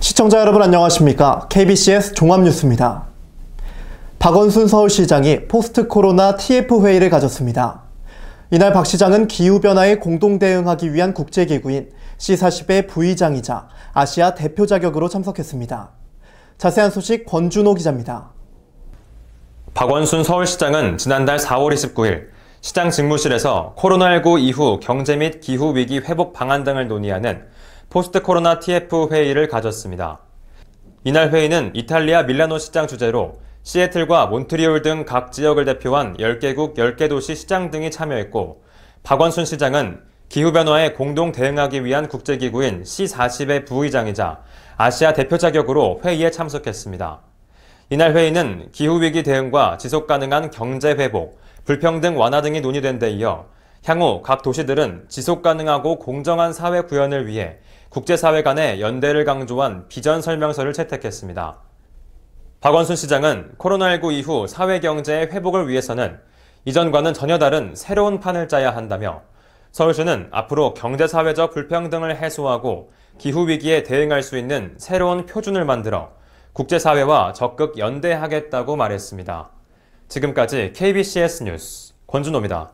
시청자 여러분 안녕하십니까? KBCS 종합뉴스입니다. 박원순 서울시장이 포스트 코로나 TF 회의를 가졌습니다. 이날 박 시장은 기후변화에 공동 대응하기 위한 국제기구인 C40의 부의장이자 아시아 대표 자격으로 참석했습니다. 자세한 소식 권준호 기자입니다. 박원순 서울시장은 지난달 4월 29일 시장 직무실에서 코로나19 이후 경제 및 기후 위기 회복 방안 등을 논의하는 포스트 코로나 TF 회의를 가졌습니다. 이날 회의는 이탈리아 밀라노 시장 주제로 시애틀과 몬트리올 등 각 지역을 대표한 10개국 10개 도시 시장 등이 참여했고 박원순 시장은 기후변화에 공동 대응하기 위한 국제기구인 C40의 부의장이자 아시아 대표 자격으로 회의에 참석했습니다. 이날 회의는 기후위기 대응과 지속가능한 경제 회복, 불평등 완화 등이 논의된 데 이어 향후 각 도시들은 지속가능하고 공정한 사회 구현을 위해 국제사회 간의 연대를 강조한 비전 설명서를 채택했습니다. 박원순 시장은 코로나19 이후 사회경제의 회복을 위해서는 이전과는 전혀 다른 새로운 판을 짜야 한다며 서울시는 앞으로 경제사회적 불평등을 해소하고 기후위기에 대응할 수 있는 새로운 표준을 만들어 국제사회와 적극 연대하겠다고 말했습니다. 지금까지 KBCS 뉴스 권준호입니다.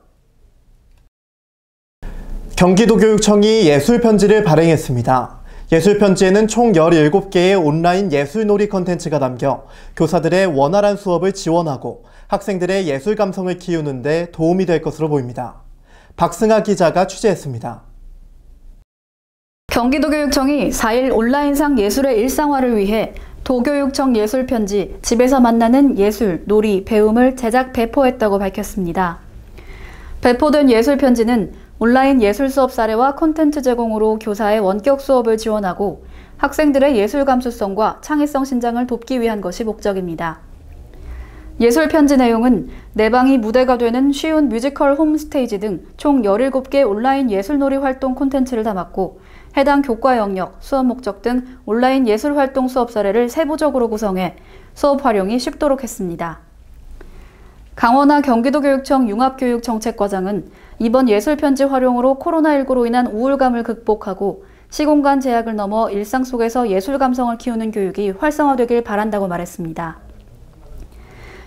경기도교육청이 예술편지를 발행했습니다. 예술편지에는 총 17개의 온라인 예술놀이 컨텐츠가 담겨 교사들의 원활한 수업을 지원하고 학생들의 예술 감성을 키우는 데 도움이 될 것으로 보입니다. 박승아 기자가 취재했습니다. 경기도교육청이 4일 온라인상 예술의 일상화를 위해 도교육청 예술편지 집에서 만나는 예술, 놀이, 배움을 제작 배포했다고 밝혔습니다. 배포된 예술편지는 온라인 예술 수업 사례와 콘텐츠 제공으로 교사의 원격 수업을 지원하고 학생들의 예술 감수성과 창의성 신장을 돕기 위한 것이 목적입니다. 예술 편지 내용은 내방이 무대가 되는 쉬운 뮤지컬 홈스테이지 등 총 17개 온라인 예술놀이 활동 콘텐츠를 담았고 해당 교과 영역, 수업 목적 등 온라인 예술 활동 수업 사례를 세부적으로 구성해 수업 활용이 쉽도록 했습니다. 강원화 경기도교육청 융합교육정책과장은 이번 예술 편지 활용으로 코로나19로 인한 우울감을 극복하고 시공간 제약을 넘어 일상 속에서 예술 감성을 키우는 교육이 활성화되길 바란다고 말했습니다.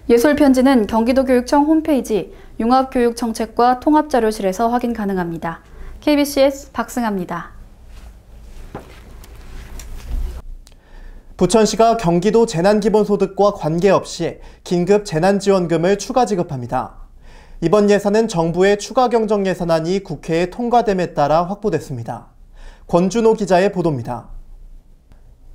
예술 편지는 경기도교육청 홈페이지 융합교육정책과 통합자료실에서 확인 가능합니다. KBCS 박승아니다 부천시가 경기도 재난기본소득과 관계없이 긴급 재난지원금을 추가 지급합니다. 이번 예산은 정부의 추가 경정 예산안이 국회에 통과됨에 따라 확보됐습니다. 권준호 기자의 보도입니다.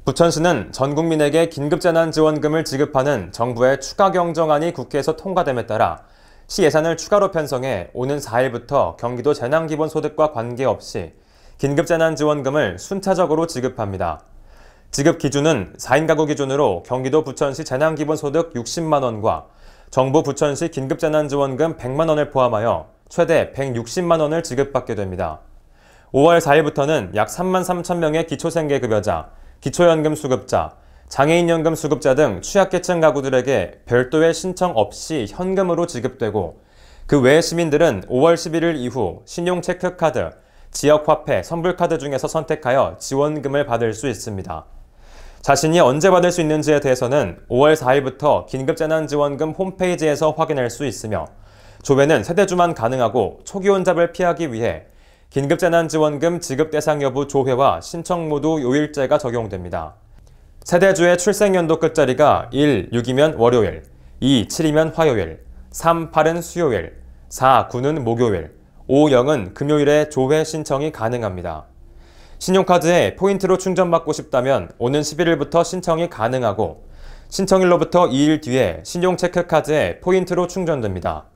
부천시는 전 국민에게 긴급재난지원금을 지급하는 정부의 추가 경정안이 국회에서 통과됨에 따라 시 예산을 추가로 편성해 오는 4일부터 경기도 재난기본소득과 관계없이 긴급재난지원금을 순차적으로 지급합니다. 지급 기준은 4인 가구 기준으로 경기도 부천시 재난기본소득 60만원과 정부 부천시 긴급재난지원금 100만원을 포함하여 최대 160만원을 지급받게 됩니다. 5월 4일부터는 약 3만 3천 명의 기초생계급여자, 기초연금 수급자, 장애인연금 수급자 등 취약계층 가구들에게 별도의 신청 없이 현금으로 지급되고 그 외 시민들은 5월 11일 이후 신용체크카드, 지역화폐, 선불카드 중에서 선택하여 지원금을 받을 수 있습니다. 자신이 언제 받을 수 있는지에 대해서는 5월 4일부터 긴급재난지원금 홈페이지에서 확인할 수 있으며 조회는 세대주만 가능하고 초기 혼잡을 피하기 위해 긴급재난지원금 지급 대상 여부 조회와 신청 모두 요일제가 적용됩니다. 세대주의 출생연도 끝자리가 1, 6이면 월요일, 2, 7이면 화요일, 3, 8은 수요일, 4, 9는 목요일, 5, 0은 금요일에 조회 신청이 가능합니다. 신용카드에 포인트로 충전받고 싶다면 오는 11일부터 신청이 가능하고 신청일로부터 2일 뒤에 신용체크카드에 포인트로 충전됩니다.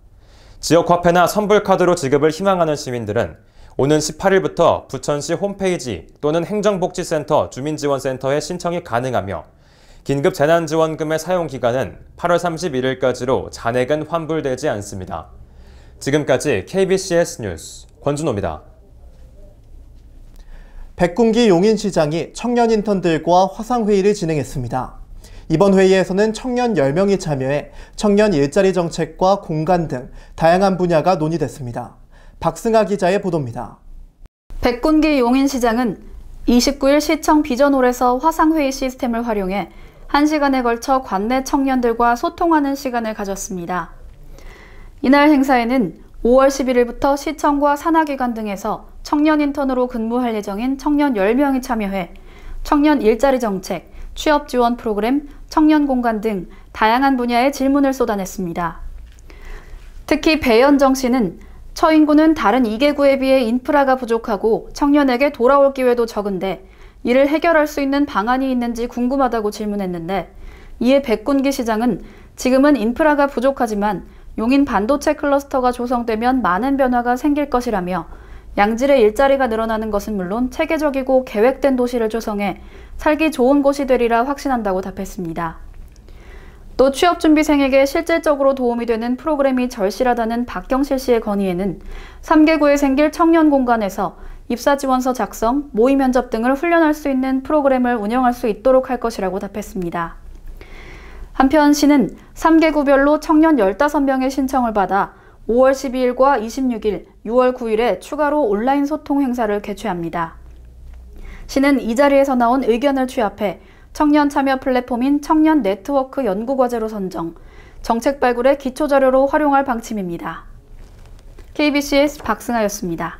지역화폐나 선불카드로 지급을 희망하는 시민들은 오는 18일부터 부천시 홈페이지 또는 행정복지센터 주민지원센터에 신청이 가능하며 긴급 재난지원금의 사용기간은 8월 31일까지로 잔액은 환불되지 않습니다. 지금까지 KBCS 뉴스 권준호입니다. 백군기 용인시장이 청년 인턴들과 화상회의를 진행했습니다. 이번 회의에서는 청년 10명이 참여해 청년 일자리 정책과 공간 등 다양한 분야가 논의됐습니다. 박승아 기자의 보도입니다. 백군기 용인시장은 29일 시청 비전홀에서 화상회의 시스템을 활용해 1시간에 걸쳐 관내 청년들과 소통하는 시간을 가졌습니다. 이날 행사에는 5월 11일부터 시청과 산하기관 등에서 청년 인턴으로 근무할 예정인 청년 10명이 참여해 청년 일자리 정책, 취업 지원 프로그램, 청년 공간 등 다양한 분야의 질문을 쏟아냈습니다. 특히 배현정 씨는 처인구는 다른 2개구에 비해 인프라가 부족하고 청년에게 돌아올 기회도 적은데 이를 해결할 수 있는 방안이 있는지 궁금하다고 질문했는데 이에 백군기 시장은 지금은 인프라가 부족하지만 용인 반도체 클러스터가 조성되면 많은 변화가 생길 것이라며 양질의 일자리가 늘어나는 것은 물론 체계적이고 계획된 도시를 조성해 살기 좋은 곳이 되리라 확신한다고 답했습니다. 또 취업준비생에게 실질적으로 도움이 되는 프로그램이 절실하다는 박경실 씨의 건의에는 3개구에 생길 청년 공간에서 입사지원서 작성, 모의 면접 등을 훈련할 수 있는 프로그램을 운영할 수 있도록 할 것이라고 답했습니다. 한편 시는 3개구별로 청년 15명의 신청을 받아 5월 12일과 26일 6월 9일에 추가로 온라인 소통 행사를 개최합니다. 시는 이 자리에서 나온 의견을 취합해 청년 참여 플랫폼인 청년 네트워크 연구과제로 선정, 정책 발굴의 기초자료로 활용할 방침입니다. k b s 박승아였습니다.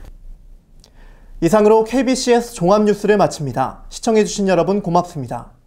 이상으로 k b s 종합뉴스를 마칩니다. 시청해주신 여러분 고맙습니다.